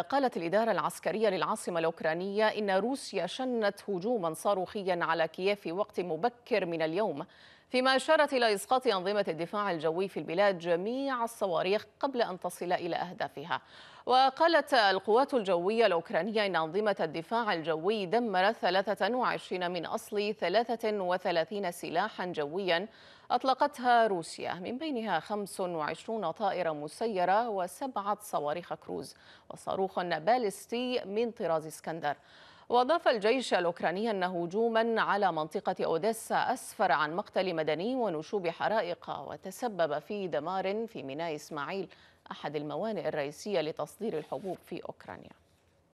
قالت الإدارة العسكرية للعاصمة الأوكرانية إن روسيا شنت هجوما صاروخيا على كييف في وقت مبكر من اليوم فيما أشارت إلى إسقاط أنظمة الدفاع الجوي في البلاد جميع الصواريخ قبل أن تصل إلى أهدافها وقالت القوات الجوية الأوكرانية إن أنظمة الدفاع الجوي دمرت 23 من أصل 33 سلاحا جويا أطلقتها روسيا من بينها 25 طائرة مسيرة وسبعة صواريخ كروز وصاروخ باليستي من طراز اسكندر وأضاف الجيش الأوكراني أن هجوما على منطقة أوديسا أسفر عن مقتل مدني ونشوب حرائق وتسبب في دمار في ميناء إسماعيل أحد الموانئ الرئيسية لتصدير الحبوب في أوكرانيا